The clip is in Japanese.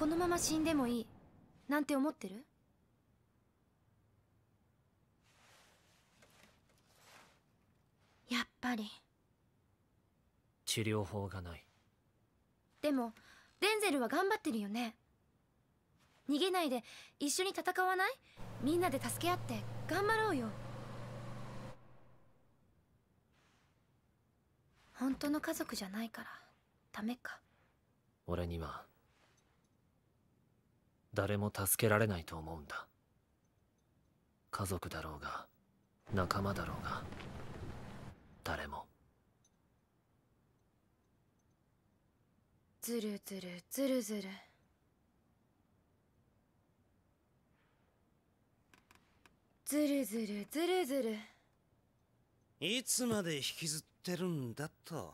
このまま死んでもいいなんて思ってるやっぱり治療法がないでもデンゼルは頑張ってるよね逃げないで一緒に戦わないみんなで助け合って頑張ろうよ本当の家族じゃないからダメか俺には誰も助けられないと思うんだ家族だろうが仲間だろうが誰もずるずるずるずるずるずるずるずるいつまで引きずってるんだと